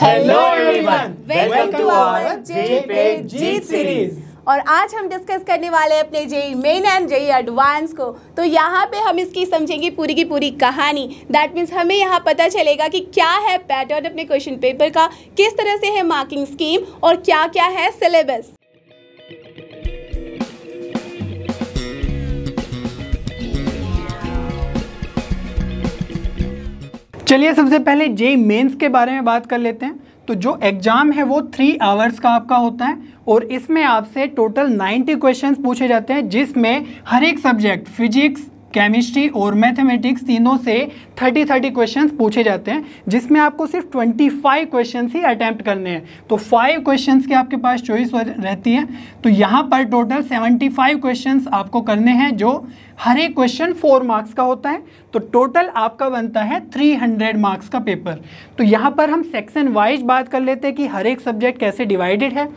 Hello everyone welcome to our JEE जीत series और आज हम डिस्कस करने वाले हैं अपने JEE main and JEE advance को तो यहाँ पे हम इसकी समझेंगे पूरी की पूरी कहानी दैट मीन्स हमें यहाँ पता चलेगा कि क्या है पैटर्न अपने क्वेश्चन पेपर का किस तरह से है मार्किंग स्कीम और क्या क्या है सिलेबस चलिए सबसे पहले जे मेंस के बारे में बात कर लेते हैं तो जो एग्ज़ाम है वो थ्री आवर्स का आपका होता है और इसमें आपसे टोटल 90 क्वेश्चंस पूछे जाते हैं जिसमें हर एक सब्जेक्ट फिजिक्स केमिस्ट्री और मैथमेटिक्स तीनों से 30 30 क्वेश्चंस पूछे जाते हैं जिसमें आपको सिर्फ 25 क्वेश्चन ही अटैम्प्ट करने हैं तो 5 क्वेश्चंस की आपके पास चॉइस रहती है तो यहाँ पर टोटल 75 क्वेश्चन आपको करने हैं जो हर एक क्वेश्चन फोर मार्क्स का होता है तो टोटल आपका बनता है 300 मार्क्स का पेपर तो यहाँ पर हम सेक्शन वाइज बात कर लेते हैं कि हर एक सब्जेक्ट कैसे डिवाइडेड है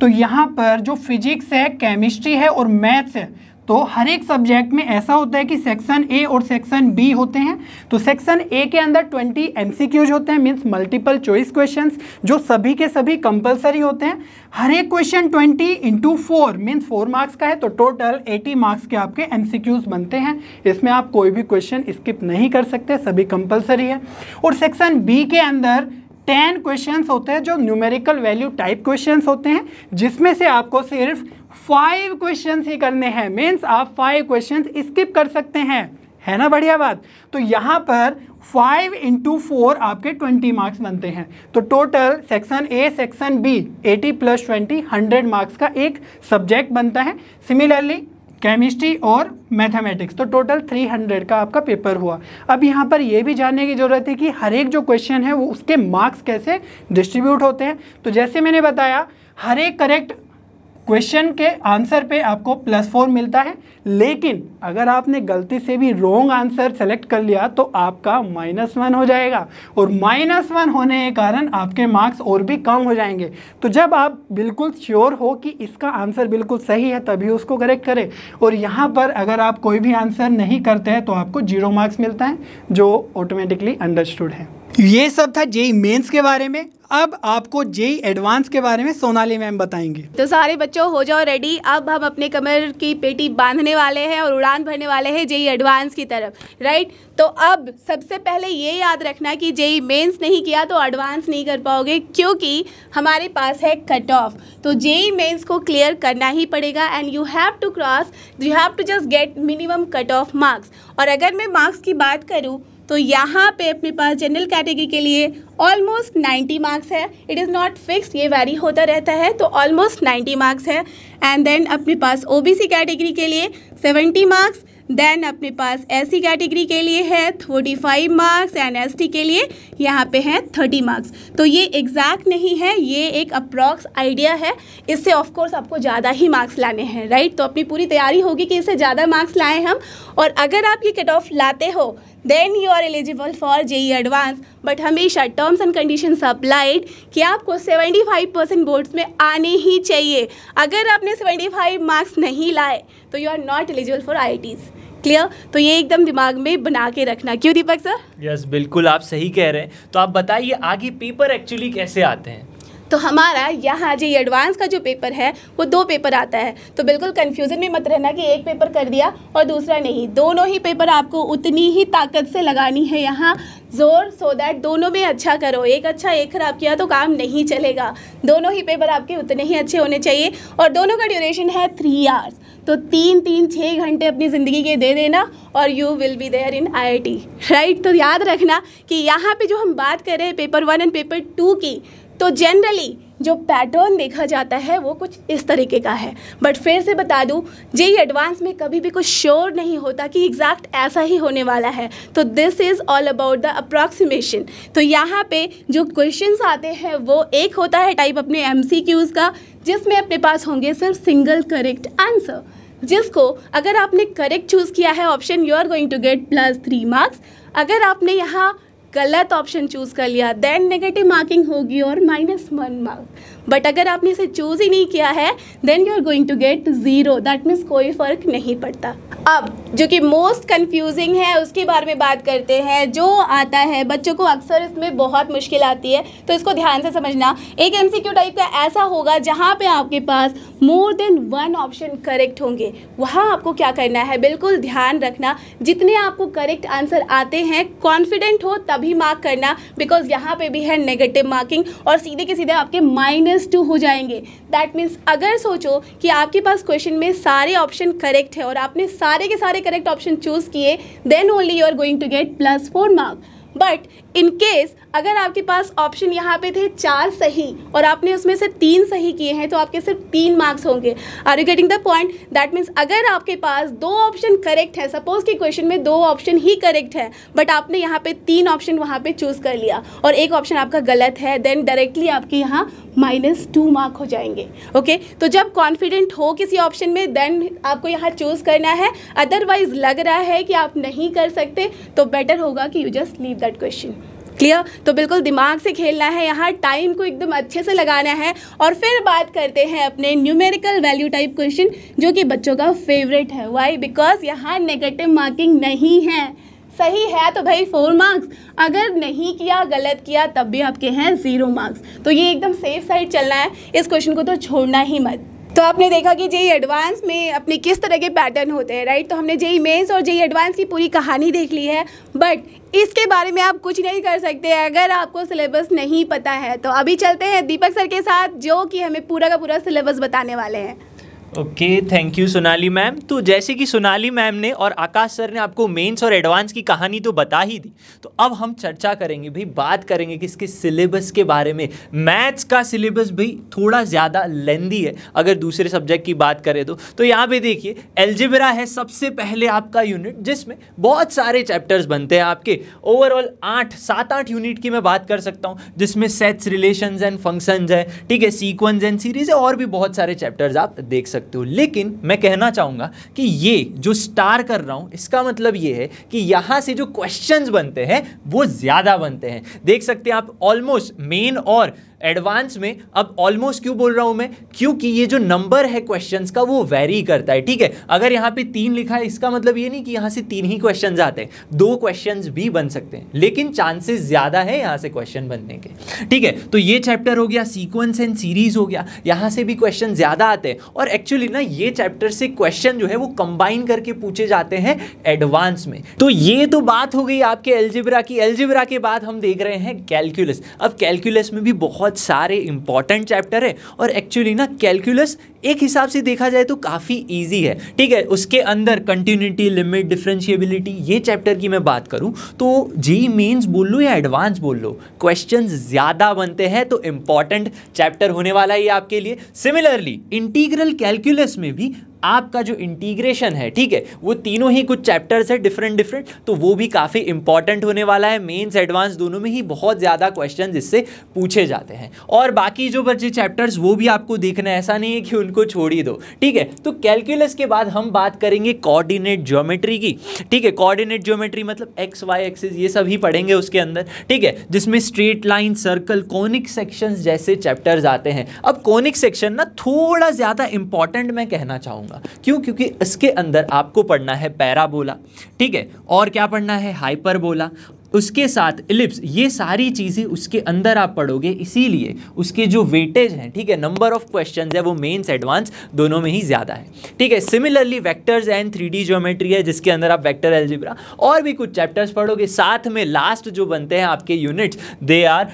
तो यहाँ पर जो फिजिक्स है केमिस्ट्री है और मैथ्स है तो हर एक सब्जेक्ट में ऐसा होता है कि सेक्शन ए और सेक्शन बी होते हैं तो सेक्शन ए के अंदर 20 एमसीक्यूज होते हैं मींस मल्टीपल चॉइस क्वेश्चंस जो सभी के सभी कंपलसरी होते हैं हर एक question 20 into four means four marks का है तो टोटल 80 मार्क्स के आपके एमसीक्यूज बनते हैं इसमें आप कोई भी क्वेश्चन स्किप नहीं कर सकते सभी कंपल्सरी है और सेक्शन बी के अंदर टेन क्वेश्चंस होते हैं जो न्यूमेरिकल वैल्यू टाइप क्वेश्चंस होते हैं जिसमें से आपको सिर्फ फाइव क्वेश्चन ही करने हैं मीन्स आप फाइव क्वेश्चन स्किप कर सकते हैं है ना बढ़िया बात तो यहाँ पर फाइव इंटू फोर आपके ट्वेंटी मार्क्स बनते हैं तो total section A section B eighty plus twenty hundred marks का एक सब्जेक्ट बनता है सिमिलरली केमिस्ट्री और मैथमेटिक्स तो टोटल 300 का आपका पेपर हुआ अब यहाँ पर यह भी जानने की ज़रूरत है कि हर एक जो क्वेश्चन है वो उसके मार्क्स कैसे डिस्ट्रीब्यूट होते हैं तो जैसे मैंने बताया हर एक करेक्ट क्वेश्चन के आंसर पे आपको प्लस फोर मिलता है लेकिन अगर आपने गलती से भी रॉन्ग आंसर सेलेक्ट कर लिया तो आपका माइनस वन हो जाएगा और माइनस वन होने के कारण आपके मार्क्स और भी कम हो जाएंगे तो जब आप बिल्कुल श्योर हो कि इसका आंसर बिल्कुल सही है तभी उसको करेक्ट करें और यहाँ पर अगर आप कोई भी आंसर नहीं करते हैं तो आपको जीरो मार्क्स मिलता है जो ऑटोमेटिकली अंडरस्टूड है ये सब था जेई मेंस e के बारे में अब आपको जेई एडवांस e के बारे में सोनाली मैम बताएंगे तो सारे बच्चों हो जाओ रेडी अब हम अपने कमर की पेटी बांधने वाले हैं और उड़ान भरने वाले हैं जेई एडवांस e की तरफ राइट तो अब सबसे पहले ये याद रखना कि जेई मेंस नहीं किया तो एडवांस नहीं कर पाओगे क्योंकि हमारे पास है कट ऑफ तो जेई मेन्स को क्लियर करना ही पड़ेगा and you have to cross you have to just get minimum cut off marks और अगर मैं मार्क्स की बात करूँ तो यहाँ पे अपने पास जनरल कैटेगरी के लिए ऑलमोस्ट 90 मार्क्स है इट इज़ नॉट फिक्स्ड ये वैरी होता रहता है तो ऑलमोस्ट 90 मार्क्स है एंड देन अपने पास ओबीसी कैटेगरी के लिए 70 मार्क्स देन अपने पास एससी कैटेगरी के लिए है forty five marks and ST के लिए यहाँ पे हैं थर्टी मार्क्स तो ये एग्जैक्ट नहीं है ये एक अप्रॉक्स आइडिया है इससे ऑफ कोर्स आपको ज़्यादा ही मार्क्स लाने हैं राइट तो अपनी पूरी तैयारी होगी कि इससे ज़्यादा मार्क्स लाएँ हम और अगर आप ये कट ऑफ लाते हो then you are eligible for JEE advance but हमेशा टर्म्स एंड कंडीशन अप्लाइड कि आपको 75 परसेंट बोर्ड्स में आने ही चाहिए अगर आपने 75 मार्क्स नहीं लाए तो you are not eligible for I clear तो ये एकदम दिमाग में बना के रखना क्यों दीपक सर यस yes, बिल्कुल आप सही कह रहे हैं तो आप बताइए आगे पेपर एक्चुअली कैसे आते हैं तो हमारा यहाँ जो एडवांस का जो पेपर है वो दो पेपर आता है तो बिल्कुल कन्फ्यूज़न में मत रहना कि एक पेपर कर दिया और दूसरा नहीं दोनों ही पेपर आपको उतनी ही ताकत से लगानी है यहाँ ज़ोर सो दैट दोनों में अच्छा करो एक अच्छा एक ख़राब किया तो काम नहीं चलेगा दोनों ही पेपर आपके उतने ही अच्छे होने चाहिए और दोनों का ड्यूरेशन है थ्री आवर्स तो तीन तीन छः घंटे अपनी ज़िंदगी के दे देना और you will be there in I right तो याद रखना कि यहाँ पे जो हम बात कर रहे हैं paper one and paper two की तो जनरली जो पैटर्न देखा जाता है वो कुछ इस तरीके का है बट फिर से बता दूँ जे एडवांस में कभी भी कुछ श्योर नहीं होता कि एग्जैक्ट ऐसा ही होने वाला है तो this is all about the approximation तो यहाँ पे जो क्वेश्चंस आते हैं वो एक होता है टाइप अपने एम का जिसमें अपने पास होंगे सिर्फ सिंगल करेक्ट आंसर जिसको अगर आपने करेक्ट चूज़ किया है option you are going to get plus three marks अगर आपने यहाँ गलत ऑप्शन चूज कर लिया देन नेगेटिव मार्किंग होगी और माइनस वन मार्क बट अगर आपने इसे चूज़ ही नहीं किया है then you are going to get zero that means कोई फ़र्क नहीं पड़ता अब जो कि मोस्ट कन्फ्यूजिंग है उसके बारे में बात करते हैं जो आता है बच्चों को अक्सर इसमें बहुत मुश्किल आती है तो इसको ध्यान से समझना एक एम टाइप का ऐसा होगा जहाँ पे आपके पास more than one option correct होंगे वहाँ आपको क्या करना है बिल्कुल ध्यान रखना जितने आपको करेक्ट आंसर आते हैं कॉन्फिडेंट हो तभी मार्क करना बिकॉज यहाँ पे भी है नेगेटिव मार्किंग और सीधे के सीधे आपके माइनस माइनस टू हो जाएंगे दैट मीन्स अगर सोचो कि आपके पास क्वेश्चन में सारे ऑप्शन करेक्ट है और आपने सारे के सारे करेक्ट ऑप्शन चूज़ किए then only you are going to get plus four mark but in case अगर आपके पास ऑप्शन यहाँ पे थे चार सही और आपने उसमें से तीन सही किए हैं तो आपके सिर्फ तीन मार्क्स होंगे are you getting the point that means अगर आपके पास दो ऑप्शन करेक्ट है सपोज कि क्वेश्चन में दो ऑप्शन ही करेक्ट है बट आपने यहाँ पे तीन ऑप्शन वहाँ पे चूज़ कर लिया और एक ऑप्शन आपका गलत है देन डायरेक्टली आपके यहाँ माइनस टू मार्क हो जाएंगे ओके okay? तो जब कॉन्फिडेंट हो किसी ऑप्शन में देन आपको यहाँ चूज़ करना है अदरवाइज लग रहा है कि आप नहीं कर सकते तो बेटर होगा कि you just leave that question clear तो बिल्कुल दिमाग से खेलना है यहाँ टाइम को एकदम अच्छे से लगाना है और फिर बात करते हैं अपने न्यूमेरिकल वैल्यू टाइप क्वेश्चन जो कि बच्चों का फेवरेट है वाई बिकॉज यहाँ नेगेटिव मार्किंग नहीं है सही है तो भाई फोर मार्क्स अगर नहीं किया गलत किया तब भी आपके हैं ज़ीरो मार्क्स तो ये एकदम सेफ साइड चलना है इस क्वेश्चन को तो छोड़ना ही मत तो आपने देखा कि जेई एडवांस में अपने किस तरह के पैटर्न होते हैं राइट तो हमने जेई मेंस और जेई एडवांस की पूरी कहानी देख ली है बट इसके बारे में आप कुछ नहीं कर सकते अगर आपको सिलेबस नहीं पता है तो अभी चलते हैं दीपक सर के साथ जो कि हमें पूरा का पूरा सिलेबस बताने वाले हैं okay thank you Sonali ma'am तो जैसे कि सोनाली मैम ने और आकाश सर ने आपको मेंस और एडवांस की कहानी तो बता ही दी तो अब हम चर्चा करेंगे भाई बात करेंगे कि इसके सिलेबस के बारे में मैथ्स का सिलेबस भी थोड़ा ज़्यादा लेंदी है अगर दूसरे सब्जेक्ट की बात करें तो तो यहाँ पे देखिए एल्जिब्रा है सबसे पहले आपका यूनिट जिसमें बहुत सारे चैप्टर्स बनते हैं आपके ओवरऑल आठ सात आठ यूनिट की मैं बात कर सकता हूँ जिसमें सेट्स रिलेशन एंड फंक्शन है ठीक है सीक्वेंस एंड सीरीज है और भी बहुत सारे चैप्टर्स आप देख सकते सकते हो लेकिन मैं कहना चाहूँगा कि ये जो स्टार कर रहा हूँ इसका मतलब ये है कि यहाँ से जो क्वेश्चंस बनते हैं वो ज़्यादा बनते हैं देख सकते हैं आप ऑलमोस्ट मेन और एडवांस में अब ऑलमोस्ट क्यों बोल रहा हूं मैं क्योंकि ये जो नंबर है क्वेश्चंस का वो वेरी करता है ठीक है अगर यहां पे तीन लिखा है इसका मतलब ये नहीं कि यहां से तीन ही क्वेश्चन आते हैं दो क्वेश्चन भी बन सकते हैं लेकिन चांसेस ज़्यादा है यहाँ से क्वेश्चन बनने के ठीक है तो ये चैप्टर हो गया सीक्वेंस एंड सीरीज हो गया यहां से भी क्वेश्चन ज़्यादा आते हैं और एक्चुअली ना ये चैप्टर से क्वेश्चन जो है वो कंबाइन करके पूछे जाते हैं एडवांस में तो ये तो बात हो गई आपके एल्जिब्रा की एल्जिब्रा के बाद हम देख रहे हैं कैलकुलस अब कैलकुलस में भी बहुत बहुत सारे इंपॉर्टेंट चैप्टर है और एक्चुअली ना कैलकुलस एक हिसाब से देखा जाए तो काफ़ी ईजी है ठीक है उसके अंदर कंटिन्यूटी लिमिट डिफ्रेंशियबिलिटी ये चैप्टर की मैं बात करूँ तो जी मेन्स बोल लो या एडवांस बोल लो क्वेश्चन ज़्यादा बनते हैं तो इंपॉर्टेंट चैप्टर होने वाला है आपके लिए सिमिलरली इंटीग्रल कैलकुलस में भी आपका जो इंटीग्रेशन है ठीक है वो तीनों ही कुछ चैप्टर्स है डिफरेंट डिफरेंट तो वो भी काफ़ी इंपॉर्टेंट होने वाला है मेन्स एडवांस दोनों में ही बहुत ज़्यादा क्वेश्चन इससे पूछे जाते हैं और बाकी जो बचे चैप्टर्स वो भी आपको देखना है ऐसा नहीं है कि उनको छोड़ ही दो ठीक है तो कैलकुलस के बाद हम बात करेंगे कॉर्डिनेट ज्योमेट्री की ठीक है कॉर्डिनेट ज्योमेट्री मतलब एक्स वाई एक्सिस ये सब ही पढ़ेंगे उसके अंदर ठीक है जिसमें straight line circle conic sections जैसे चैप्टर्स आते हैं अब कॉनिक सेक्शन ना थोड़ा ज़्यादा इंपॉर्टेंट मैं कहना चाहूँगा होगा क्यों क्योंकि इसके अंदर आपको पढ़ना है पैराबोला ठीक है और क्या पढ़ना है हाइपरबोला उसके साथ इलिप्स ये सारी चीज़ें उसके अंदर आप पढ़ोगे इसीलिए उसके जो वेटेज हैं ठीक है नंबर ऑफ क्वेश्चन है वो मेन्स एडवांस दोनों में ही ज़्यादा है ठीक है similarly vectors and three geometry है जिसके अंदर आप वैक्टर एल्जिब्रा और भी कुछ चैप्टर्स पढ़ोगे साथ में लास्ट जो बनते हैं आपके units they are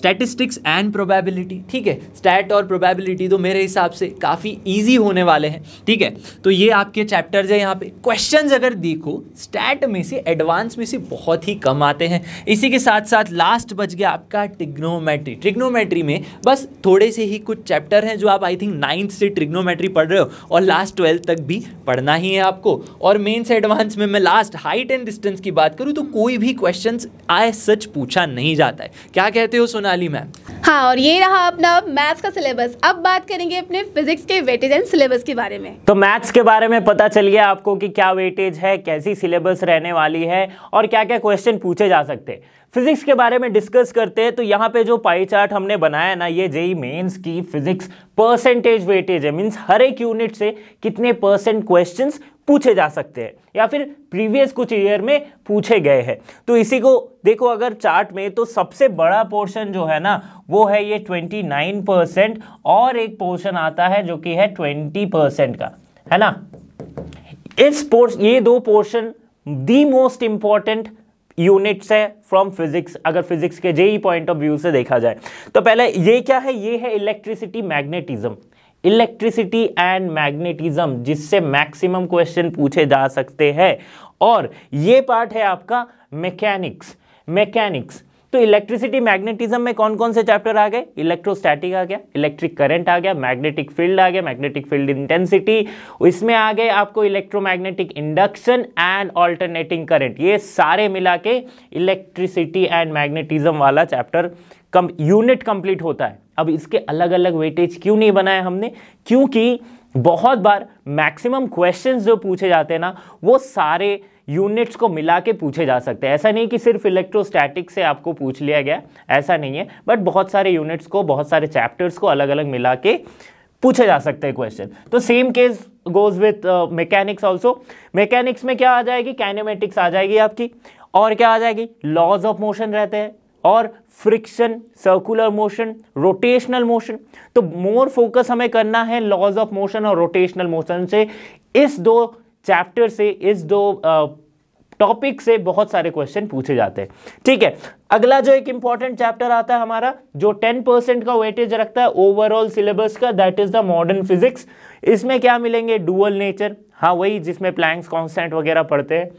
statistics and probability ठीक है स्टैट और प्रोबेबिलिटी तो मेरे हिसाब से काफ़ी ईजी होने वाले हैं ठीक है तो ये आपके चैप्टर्स है यहाँ पे क्वेश्चन अगर देखो स्टैट में से एडवांस में से बहुत ही कम आते आते हैं इसी के साथ साथ लास्ट बच गया आपका ट्रिग्नोमेट्री ट्रिग्नोमेट्री में बस थोड़े से ही कुछ चैप्टर हैं जो आप आई थिंक नाइन्थ से ट्रिग्नोमेट्री पढ़ रहे हो और लास्ट ट्वेल्थ तक भी पढ़ना ही है आपको और मेन्स एडवांस में मैं लास्ट हाइट एंड डिस्टेंस की बात करूँ तो कोई भी क्वेश्चन आए सच पूछा नहीं जाता है क्या कहते हो सोनाली मैम हाँ और ये रहा अपना मैथ्स का सिलेबस अब बात करेंगे अपने फिजिक्स के वेटेज एंड सिलेबस के बारे में तो मैथ्स के बारे में पता चल गया आपको कि क्या वेटेज है कैसी सिलेबस रहने वाली है और क्या क्या क्वेश्चन पूछे पूछे जा सकते हैं फिजिक्स के बारे में डिस्कस करते हैं तो यहाँ पे जो पाई चार्ट हमने बनाया ना ये जेई मेंस e की फिजिक्स परसेंटेज वेटेज है मीन्स हर एक यूनिट से कितने परसेंट क्वेश्चंस पूछे जा सकते हैं या फिर प्रीवियस कुछ ईयर में पूछे गए हैं तो इसी को देखो अगर चार्ट में तो सबसे बड़ा पोर्शन जो है ना वो है ये ट्वेंटी और एक पोर्शन आता है जो कि है ट्वेंटी का है ना इस पोर्स ये दो portion the most important units है फ्रॉम फिजिक्स अगर फिजिक्स के जेई पॉइंट ऑफ व्यू से देखा जाए तो पहले ये क्या है ये है electricity magnetism electricity and magnetism जिससे मैक्सिमम क्वेश्चन पूछे जा सकते हैं और ये पार्ट है आपका मैकेनिक्स मैकेनिक्स तो इलेक्ट्रिसिटी मैग्नेटिज्म में कौन कौन से चैप्टर आ गए इलेक्ट्रोस्टैटिक आ गया इलेक्ट्रिक करंट आ गया मैग्नेटिक फील्ड आ गया मैग्नेटिक फील्ड इंटेंसिटी इसमें आ गए आपको electromagnetic induction and alternating current ये सारे मिला के इलेक्ट्रिसिटी एंड मैग्नेटिज्म वाला चैप्टर कम यूनिट कंप्लीट होता है अब इसके अलग अलग वेटेज क्यों नहीं बनाए हमने क्योंकि बहुत बार मैक्सिमम क्वेश्चंस जो पूछे जाते हैं ना वो सारे यूनिट्स को मिला के पूछे जा सकते हैं ऐसा नहीं कि सिर्फ इलेक्ट्रोस्टैटिक से आपको पूछ लिया गया ऐसा नहीं है बट बहुत सारे यूनिट्स को बहुत सारे चैप्टर्स को अलग अलग मिला के पूछे जा सकते हैं क्वेश्चन तो same case goes with mechanics also mechanics में क्या आ जाएगी कैनेमेटिक्स आ जाएगी आपकी और क्या आ जाएगी लॉज ऑफ मोशन रहते हैं और friction circular motion rotational motion तो मोर फोकस हमें करना है लॉज ऑफ मोशन और रोटेशनल मोशन से इस दो चैप्टर से इस दो टॉपिक से बहुत सारे क्वेश्चन पूछे जाते हैं ठीक है अगला जो एक इंपॉर्टेंट चैप्टर आता है हमारा जो 10 परसेंट का वेटेज रखता है ओवरऑल सिलेबस का that is the modern physics इसमें क्या मिलेंगे डुअल नेचर हाँ वही जिसमें प्लैंक्स कॉन्स्टेंट वगैरह पढ़ते हैं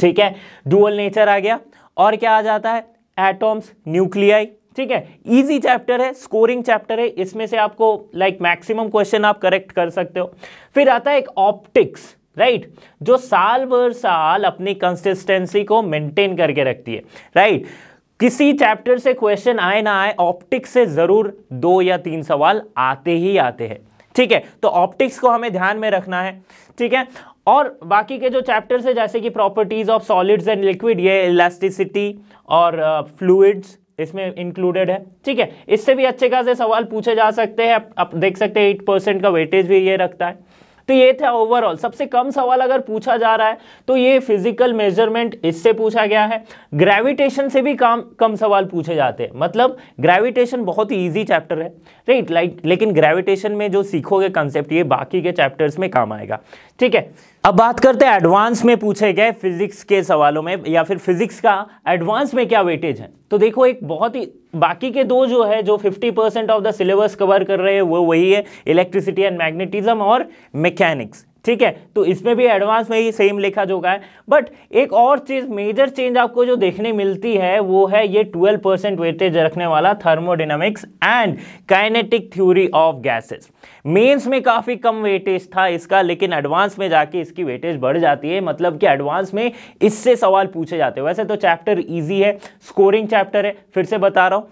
ठीक है डुअल नेचर आ गया और क्या आ जाता है एटोम्स न्यूक्लियाई ठीक है इजी चैप्टर है स्कोरिंग चैप्टर है इसमें से आपको लाइक मैक्सिमम क्वेश्चन आप करेक्ट कर सकते हो फिर आता है एक ऑप्टिक्स राइट right? जो साल भर साल अपनी कंसिस्टेंसी को मेंटेन करके रखती है राइट right? किसी चैप्टर से क्वेश्चन आए ना आए ऑप्टिक्स से ज़रूर दो या तीन सवाल आते ही आते हैं ठीक है तो ऑप्टिक्स को हमें ध्यान में रखना है ठीक है और बाकी के जो चैप्टर्स है जैसे कि properties of solids and liquid ये इलास्टिसिटी और uh, इसमें इंक्लूडेड है ठीक है इससे भी अच्छे खासे सवाल पूछे जा सकते हैं आप, देख सकते हैं एट परसेंट का वेटेज भी ये रखता है तो ये था ओवरऑल सबसे कम सवाल अगर पूछा जा रहा है तो ये फिजिकल मेजरमेंट इससे पूछा गया है ग्रेविटेशन से भी काम कम सवाल पूछे जाते हैं मतलब ग्रेविटेशन बहुत ही ईजी चैप्टर है राइट लाइक लेकिन ग्रेविटेशन में जो सीखोगे कंसेप्ट ये बाकी के चैप्टर्स में काम आएगा ठीक है अब बात करते हैं एडवांस में पूछे गए फिजिक्स के सवालों में या फिर फिजिक्स का एडवांस में क्या वेटेज है तो देखो एक बहुत ही बाकी के दो जो है जो 50 percent of the syllabus cover कर रहे हैं वो वही है इलेक्ट्रिसिटी एंड मैग्नेटिज्म और मैकेनिक्स ठीक है तो इसमें भी एडवांस में ही सेम लिखा जोगा है बट एक और चीज़ मेजर चेंज आपको जो देखने मिलती है वो है ये 12 परसेंट वेटेज रखने वाला thermodynamics and kinetic theory of gases mains में काफ़ी कम वेटेज था इसका लेकिन एडवांस में जाके इसकी वेटेज बढ़ जाती है मतलब कि एडवांस में इससे सवाल पूछे जाते हैं वैसे तो चैप्टर ईजी है स्कोरिंग चैप्टर है फिर से बता रहा हूँ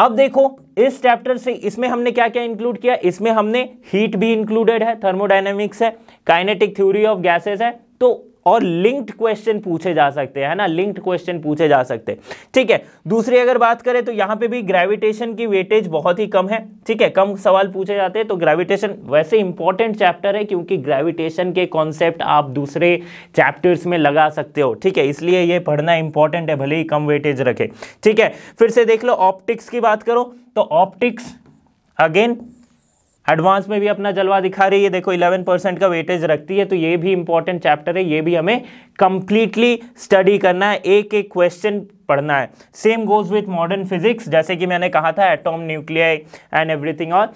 अब देखो इस चैप्टर से इसमें हमने क्या क्या इंक्लूड किया इसमें हमने हीट भी इंक्लूडेड है थर्मोडाइनमिक्स है काइनेटिक थ्योरी ऑफ गैसेस है तो और लिंक्ड क्वेश्चन पूछे जा सकते हैं ना लिंक्ड क्वेश्चन पूछे जा सकते हैं ठीक है दूसरी अगर बात करें तो यहां पे भी ग्रेविटेशन की वेटेज बहुत ही कम है ठीक है कम सवाल पूछे जाते हैं तो ग्रेविटेशन वैसे इंपॉर्टेंट चैप्टर है क्योंकि ग्रेविटेशन के कॉन्सेप्ट आप दूसरे चैप्टर्स में लगा सकते हो ठीक है इसलिए यह पढ़ना इंपॉर्टेंट है भले ही कम वेटेज रखे ठीक है फिर से देख लो ऑप्टिक्स की बात करो तो ऑप्टिक्स अगेन एडवांस में भी अपना जलवा दिखा रही है देखो 11 परसेंट का वेटेज रखती है तो ये भी इंपॉर्टेंट चैप्टर है ये भी हमें कंप्लीटली स्टडी करना है एक एक क्वेश्चन पढ़ना है same goes with modern physics जैसे कि मैंने कहा था एटॉम न्यूक्लियाई एंड एवरीथिंग और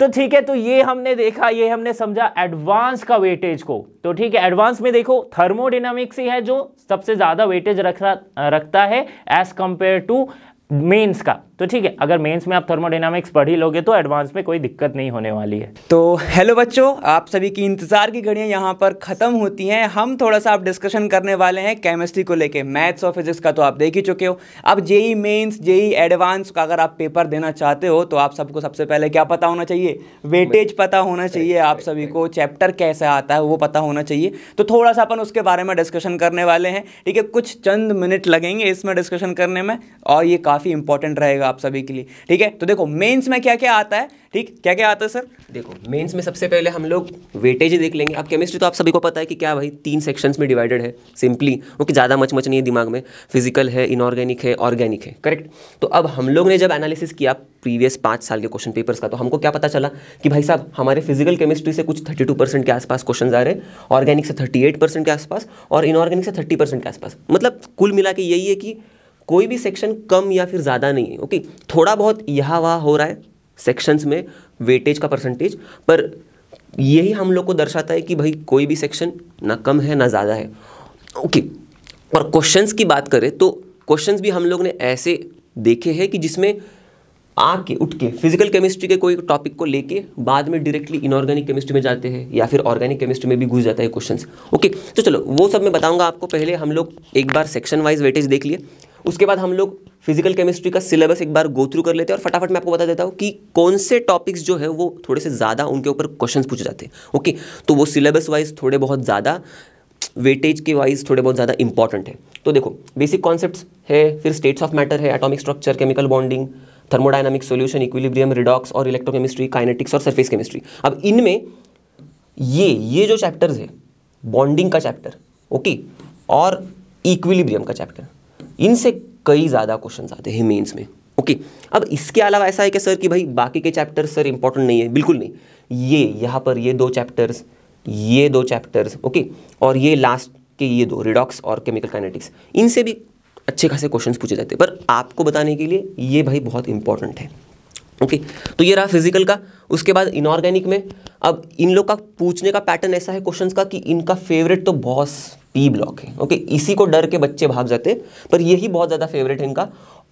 तो ठीक है तो ये हमने देखा ये हमने समझा एडवांस का वेटेज को तो ठीक है एडवांस में देखो थर्मोडिनामिक्स ही है जो सबसे ज़्यादा वेटेज रख रखता है एज कंपेयर टू मेंस का तो ठीक है अगर मेंस में आप थर्मोडाइनमिक्स पढ़ ही लोगे तो एडवांस में कोई दिक्कत नहीं होने वाली है तो हेलो बच्चों आप सभी की इंतज़ार की घड़ियां यहां पर ख़त्म होती हैं हम थोड़ा सा आप डिस्कशन करने वाले हैं केमिस्ट्री को लेके मैथ्स और फिजिक्स का तो आप देख ही चुके हो अब जेई मेन्स जेई एडवांस का अगर आप पेपर देना चाहते हो तो आप सबको सबसे पहले क्या पता होना चाहिए वेटेज पता होना चाहिए आप सभी को चैप्टर कैसे आता है वो पता होना चाहिए तो थोड़ा सा अपन उसके बारे में डिस्कशन करने वाले हैं ठीक है कुछ चंद मिनट लगेंगे इसमें डिस्कशन करने में और ये काफ़ी इंपॉर्टेंट रहेगा आप सभी के लिए ठीक है तो देखो मेंस में क्या क्या आता है ठीक क्या क्या आता है सर देखो मेंस में सबसे पहले हम लोग वेटेज देख लेंगे अब केमिस्ट्री तो आप सभी को पता है कि क्या भाई तीन सेक्शंस में डिवाइडेड है सिंपली वो कि ज़्यादा मच मच नहीं है दिमाग में फिजिकल है इनऑर्गेनिक है ऑर्गेनिक है करेक्ट तो अब हम लोग ने जब एनालिसिस किया प्रीवियस पाँच साल के क्वेश्चन पेपर्स का तो हमको क्या पता चला कि भाई साहब हमारे फिजिकल केमिस्ट्री से कुछ 32 परसेंट के आसपास क्वेश्चन आ रहे हैं ऑर्गेनिक से 38 परसेंट के आसपास और इनऑर्गेनिक से थर्टी परसेंट के आसपास मतलब कुल मिला के यही है कि कोई भी सेक्शन कम या फिर ज़्यादा नहीं है ओके थोड़ा बहुत यहाँ वहाँ हो रहा है सेक्शंस में वेटेज का परसेंटेज पर यही हम लोग को दर्शाता है कि भाई कोई भी सेक्शन ना कम है ना ज़्यादा है ओके और क्वेश्चंस की बात करें तो क्वेश्चंस भी हम लोग ने ऐसे देखे हैं कि जिसमें आके उठ के फिजिकल केमिस्ट्री के कोई टॉपिक को लेके बाद में डायरेक्टली इनऑर्गेनिक केमिस्ट्री में जाते हैं या फिर ऑर्गेनिक केमिस्ट्री में भी घुस जाता है क्वेश्चंस ओके तो चलो वो सब मैं बताऊंगा आपको पहले हम लोग एक बार सेक्शन वाइज वेटेज देख लिए उसके बाद हम लोग फिजिकल केमिस्ट्री का सिलेबस एक बार गो थ्रू कर लेते हैं और फटाफट मैं आपको बता देता हूँ कि कौन से टॉपिक्स जो है वो थोड़े से ज़्यादा उनके ऊपर क्वेश्चंस पूछे जाते हैं ओके तो वो सिलेबस वाइज थोड़े बहुत ज़्यादा वेटेज के वाइज थोड़े बहुत ज़्यादा इंपॉर्टेंट है तो देखो बेसिक कॉन्सेप्ट है फिर स्टेट्स ऑफ मैटर है atomic structure chemical bonding thermodynamic solution equilibrium redox और इलेक्ट्रोकेमिस्ट्री काइनेटिक्स और सरफेस केमिस्ट्री अब इनमें ये ये जो चैप्टर्स है बॉन्डिंग का चैप्टर ओके और इक्विलिब्रियम का चैप्टर इनसे कई ज़्यादा क्वेश्चन आते हैं मेन्स में ओके अब इसके अलावा ऐसा है कि सर कि भाई बाकी के चैप्टर सर इंपॉर्टेंट नहीं है बिल्कुल नहीं ये यहाँ पर ये दो चैप्टर्स ये दो चैप्टर्स ओके और ये लास्ट के ये दो रिडॉक्स और केमिकल काइनेटिक्स इनसे भी अच्छे खासे क्वेश्चंस पूछे जाते हैं पर आपको बताने के लिए ये भाई बहुत इंपॉर्टेंट है ओके okay, तो ये रहा फिजिकल का उसके बाद इनऑर्गेनिक में अब इन लोग का पूछने का पैटर्न ऐसा है क्वेश्चंस का कि इनका फेवरेट तो बहुत पी ब्लॉक है ओके इसी को डर के बच्चे भाग जाते पर यही बहुत ज़्यादा फेवरेट है इनका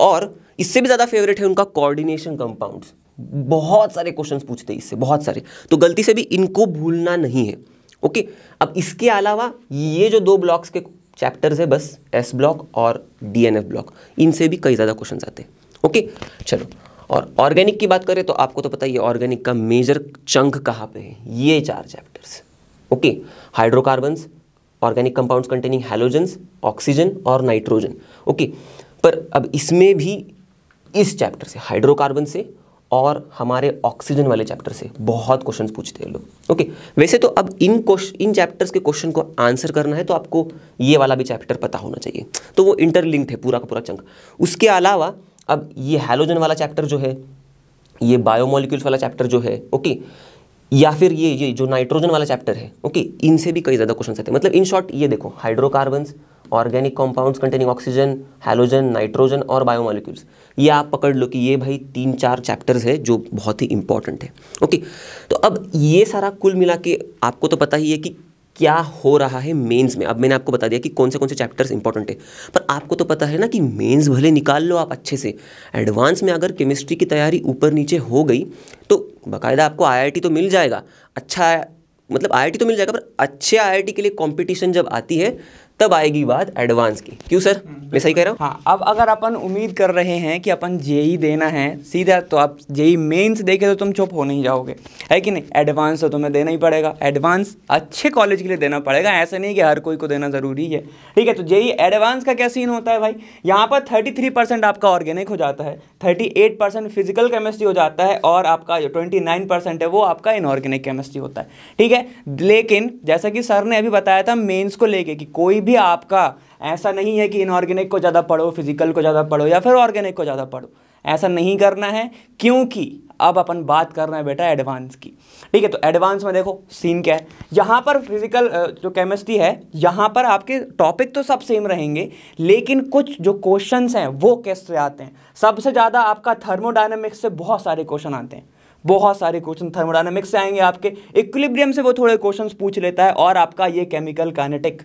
और इससे भी ज़्यादा फेवरेट है उनका कोऑर्डिनेशन कंपाउंड्स बहुत सारे क्वेश्चंस पूछते हैं इससे बहुत सारे तो गलती से भी इनको भूलना नहीं है ओके अब इसके अलावा ये जो दो ब्लॉक्स के चैप्टर्स है बस एस ब्लॉक और डी ब्लॉक इनसे भी कई ज़्यादा क्वेश्चन आते हैं ओके चलो और ऑर्गेनिक की बात करें तो आपको तो पता ही ऑर्गेनिक का मेजर चंक कहाँ पे है ये चार chapters okay hydrocarbons organic compounds containing halogen oxygen और नाइट्रोजन ओके पर अब इसमें भी इस चैप्टर से हाइड्रोकार्बन से और हमारे ऑक्सीजन वाले चैप्टर से बहुत क्वेश्चन पूछते हैं लोग ओके वैसे तो अब इन इन चैप्टर्स के क्वेश्चन को आंसर करना है तो आपको ये वाला भी चैप्टर पता होना चाहिए तो वो इंटरलिंक्ड है पूरा का पूरा चंक उसके अलावा अब ये हेलोजन वाला चैप्टर जो है ये बायोमोलिक्यूल्स वाला चैप्टर जो है ओके या फिर ये ये जो नाइट्रोजन वाला चैप्टर है ओके इनसे भी कई ज़्यादा क्वेश्चन आते हैं मतलब इन शॉर्ट ये देखो hydrocarbons organic compounds containing oxygen halogen nitrogen और बायोमोलिक्यूल्स ये आप पकड़ लो कि ये भाई तीन चार चैप्टर्स है जो बहुत ही इंपॉर्टेंट है ओके तो अब ये सारा कुल मिला के आपको तो पता ही है कि क्या हो रहा है मेंस में अब मैंने आपको बता दिया कि कौन से कौन से चैप्टर्स इंपॉर्टेंट है पर आपको तो पता है ना कि मेंस भले निकाल लो आप अच्छे से एडवांस में अगर केमिस्ट्री की तैयारी ऊपर नीचे हो गई तो बाकायदा आपको आईआईटी तो मिल जाएगा अच्छा मतलब आईआईटी तो मिल जाएगा पर अच्छे आईआईटी के लिए कंपटीशन जब आती है तब आएगी बात एडवांस की क्यों सर हम्म, मैं सही कह रहा हूँ हाँ अब अगर अपन उम्मीद कर रहे हैं कि अपन जेई देना है सीधा तो आप जेई मेंस देखे तो तुम चुप हो नहीं जाओगे है कि नहीं एडवांस तो तुम्हें देना ही पड़ेगा एडवांस अच्छे कॉलेज के लिए देना पड़ेगा ऐसे नहीं कि हर कोई को देना ज़रूरी है ठीक है तो जेई एडवांस का क्या सीन होता है भाई यहाँ पर थर्टी आपका ऑर्गेनिक हो जाता है थर्टी फिजिकल केमिस्ट्री हो जाता है और आपका जो ट्वेंटी है वो आपका इनऑर्गेनिक केमिस्ट्री होता है ठीक है लेकिन जैसा कि सर ने अभी बताया था मेन्स को लेकर कि कोई भी भी आपका ऐसा नहीं है कि इनऑर्गेनिक को ज़्यादा पढ़ो फिजिकल को ज़्यादा पढ़ो या फिर ऑर्गेनिक को ज़्यादा पढ़ो ऐसा नहीं करना है क्योंकि अब अपन बात कर रहे हैं बेटा एडवांस की ठीक है तो एडवांस में देखो सीन क्या है यहाँ पर फिजिकल जो केमिस्ट्री है यहाँ पर आपके टॉपिक तो सब सेम रहेंगे लेकिन कुछ जो क्वेश्चंस हैं वो कैसे आते हैं सबसे ज़्यादा आपका थर्मोडाइनमिक्स से बहुत सारे क्वेश्चन आते हैं बहुत सारे क्वेश्चन थर्मोडाइनमिक्स से आएंगे आपके इक्विलिब्रियम से वो थोड़े क्वेश्चन पूछ लेता है और आपका ये केमिकल काइनेटिक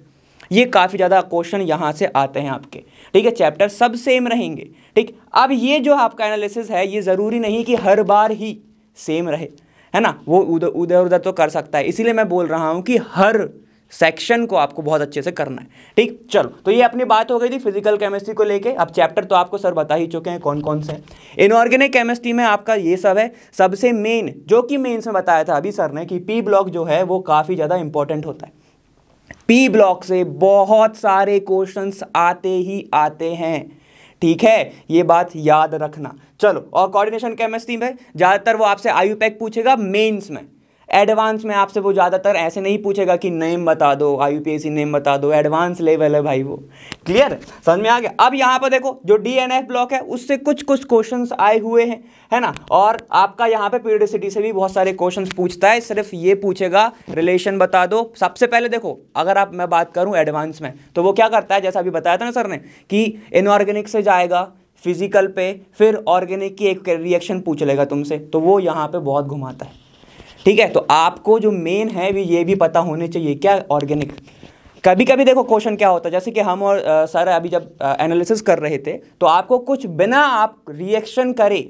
ये काफ़ी ज़्यादा क्वेश्चन यहाँ से आते हैं आपके ठीक है चैप्टर सब सेम रहेंगे ठीक अब ये जो आपका एनालिसिस है ये ज़रूरी नहीं कि हर बार ही सेम रहे है ना वो उधर उधर उधर तो कर सकता है इसीलिए मैं बोल रहा हूँ कि हर सेक्शन को आपको बहुत अच्छे से करना है ठीक चलो तो ये अपनी बात हो गई थी फिजिकल केमिस्ट्री को लेके अब चैप्टर तो आपको सर बता ही चुके हैं कौन कौन से इनऑर्गेनिक केमिस्ट्री में आपका ये सब है सबसे मेन जो कि मेन्स में बताया था अभी सर ने कि पी ब्लॉक जो है वो काफ़ी ज़्यादा इंपॉर्टेंट होता है पी ब्लॉक से बहुत सारे क्वेश्चंस आते ही आते हैं ठीक है ये बात याद रखना चलो और कोऑर्डिनेशन केमिस्ट्री में ज़्यादातर वो आपसे आयु पैक पूछेगा मेंस में एडवांस में आपसे वो ज़्यादातर ऐसे नहीं पूछेगा कि नेम बता दो आई यू नेम बता दो एडवांस लेवल है भाई वो क्लियर समझ में आ गया अब यहाँ पर देखो जो डी ब्लॉक है उससे कुछ कुछ क्वेश्चन आए हुए हैं है ना और आपका यहाँ पे पीरियडिसिटी से भी बहुत सारे क्वेश्चन पूछता है सिर्फ ये पूछेगा रिलेशन बता दो सबसे पहले देखो अगर आप मैं बात करूँ एडवांस में तो वो क्या करता है जैसा अभी बताया था ना सर ने कि इनऑर्गेनिक से जाएगा फिजिकल पे फिर ऑर्गेनिक की एक रिएक्शन पूछ लेगा तुमसे तो वो यहाँ पे बहुत घुमाता है ठीक है तो आपको जो मेन है भी ये भी पता होने चाहिए क्या ऑर्गेनिक कभी कभी देखो क्वेश्चन क्या होता है जैसे कि हम और सर अभी जब एनालिसिस कर रहे थे तो आपको कुछ बिना आप रिएक्शन करे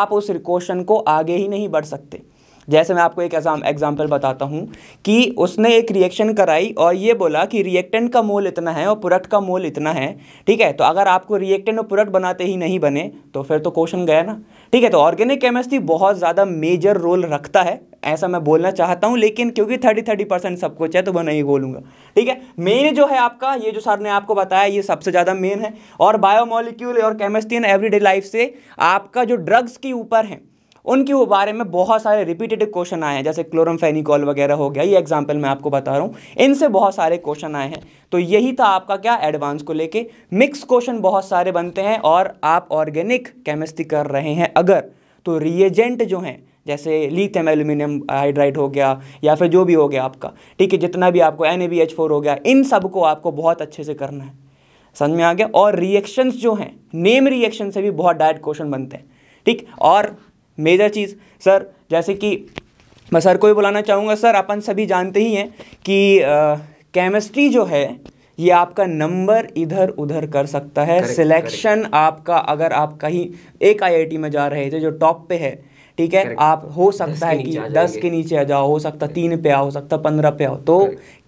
आप उस क्वेश्चन को आगे ही नहीं बढ़ सकते जैसे मैं आपको एक एग्जाम्पल बताता हूँ कि उसने एक रिएक्शन कराई और ये बोला कि रिएक्टेंट का मोल इतना है और प्रोडक्ट का मोल इतना है ठीक है तो अगर आपको रिएक्टेंट और प्रोडक्ट बनाते ही नहीं बने तो फिर तो क्वेश्चन गया ना ठीक है तो ऑर्गेनिक केमिस्ट्री बहुत ज़्यादा मेजर रोल रखता है ऐसा मैं बोलना चाहता हूँ लेकिन क्योंकि थर्टी थर्टी परसेंट सब कुछ है तो मैं नहीं बोलूँगा ठीक है मेन जो है आपका ये जो सर ने आपको बताया ये सबसे ज़्यादा मेन है और बायोमोलिक्यूल और केमिस्ट्री इन एवरीडे लाइफ से आपका जो ड्रग्स के ऊपर है उनके बारे में बहुत सारे रिपीटेटिव क्वेश्चन आए हैं जैसे क्लोरमफेनिकॉल वगैरह हो गया ये एग्जाम्पल मैं आपको बता रहा हूँ इनसे बहुत सारे क्वेश्चन आए हैं तो यही था आपका क्या एडवांस को लेके मिक्स क्वेश्चन बहुत सारे बनते हैं और आप ऑर्गेनिक केमिस्ट्री कर रहे हैं अगर तो रिएजेंट जो हैं जैसे लीथम एल्यूमिनियम हाइड्राइड हो गया या फिर जो भी हो गया आपका ठीक है जितना भी आपको एन हो गया इन सब को आपको बहुत अच्छे से करना है समझ में आ गया और रिएक्शंस जो हैं नेम रिएक्शन से भी बहुत डायरेक्ट क्वेश्चन बनते हैं ठीक और मेजर चीज़ सर जैसे कि मैं सर को भी बुलाना चाहूँगा सर अपन सभी जानते ही हैं कि केमिस्ट्री जो है ये आपका नंबर इधर उधर कर सकता है सिलेक्शन आपका अगर आप कहीं एक आईआईटी में जा रहे थे जो टॉप पे है ठीक है आप हो सकता है कि दस के नीचे आ जाओ हो सकता तीन पे आओ हो सकता पंद्रह पे आओ तो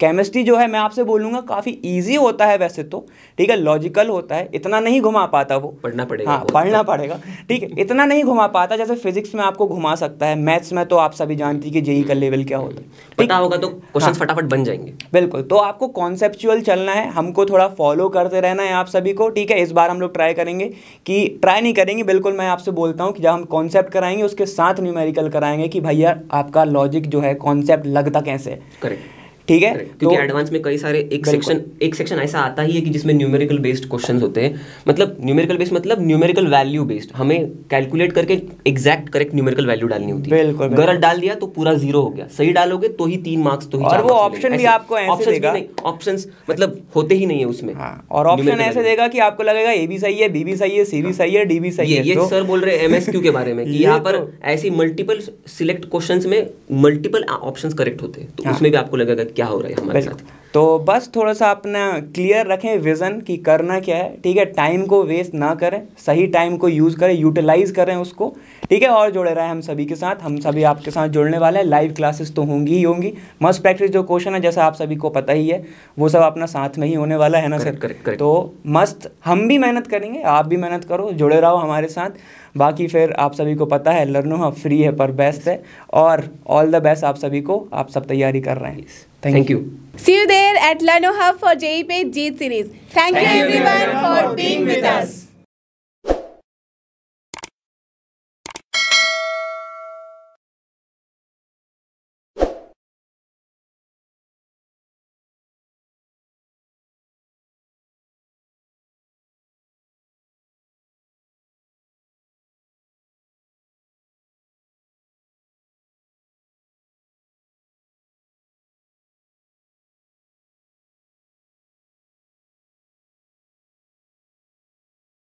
केमिस्ट्री जो है मैं आपसे बोलूंगा काफ़ी ईजी होता है वैसे तो ठीक है लॉजिकल होता है इतना नहीं घुमा पाता वो पढ़ना पड़ेगा हाँ पढ़ना पड़ेगा ठीक है इतना नहीं घुमा पाता जैसे फिजिक्स में आपको घुमा सकता है मैथ्स में तो आप सभी जानती कि जेई e का लेवल क्या होता है पता होगा तो क्वेश्चन हाँ। फटाफट बन जाएंगे बिल्कुल तो आपको कॉन्सेप्चुअल चलना है हमको थोड़ा फॉलो करते रहना है आप सभी को ठीक है इस बार हम लोग ट्राई करेंगे कि ट्राई नहीं करेंगे बिल्कुल मैं आपसे बोलता हूँ कि जब हम कॉन्सेप्ट कराएंगे उसके साथ न्यूमेरिकल कराएंगे कि भैया आपका लॉजिक जो है कॉन्सेप्ट लगता कैसे करेक्ट ठीक है क्योंकि एडवांस तो में कई सारे एक सेक्शन एक सेक्शन ऐसा आता ही है कि जिसमें न्यूमेरिकल बेस्ड क्वेश्चंस होते हैं मतलब न्यूमेरिकल बेस्ड मतलब न्यूमेरिकल वैल्यू बेस्ड हमें कैलकुलेट करके एग्जैक्ट करेक्ट न्यूमेरिकल वैल्यू डालनी होती है बिल्कुल गलत डाल दिया तो पूरा जीरो हो गया सही डालोगे तो ही तीन मार्क्स तो ही और वो ऑप्शन भी आपको ऑप्शन मतलब होते ही नहीं है उसमें हाँ, और ऑप्शन ऐसे देगा कि आपको लगेगा ए भी सही है बी भी सही है सी हाँ। भी सही है डी भी सही है ये सर तो बोल रहे हैं एमएसक्यू के बारे में कि यहाँ पर तो ऐसी मल्टीपल सिलेक्ट क्वेश्चन में मल्टीपल ऑप्शन करेक्ट होते हैं तो हाँ। उसमें भी आपको लगेगा क्या हो रहा है हमारे साथ तो बस थोड़ा सा अपना क्लियर रखें विज़न कि करना क्या है ठीक है टाइम को वेस्ट ना करें सही टाइम को यूज़ करें यूटिलाइज़ करें उसको ठीक है और जुड़े रहें हम सभी के साथ हम सभी आपके साथ जुड़ने वाले हैं लाइव क्लासेस तो होंगी ही होंगी मस्ट प्रैक्टिस जो क्वेश्चन है जैसा आप सभी को पता ही है वो सब अपना साथ में ही होने वाला है ना सर करेक्ट करेक्ट तो मस्त हम भी मेहनत करेंगे आप भी मेहनत करो जुड़े रहो हमारे साथ बाकी फिर आप सभी को पता है लर्नो हाँ फ्री है पर बेस्ट है और ऑल द बेस्ट आप सभी को आप सब तैयारी कर रहे हैं Thank, Thank you. you. See you there at Lano for JEE Jeet series. Thank, Thank you everyone you for being with us.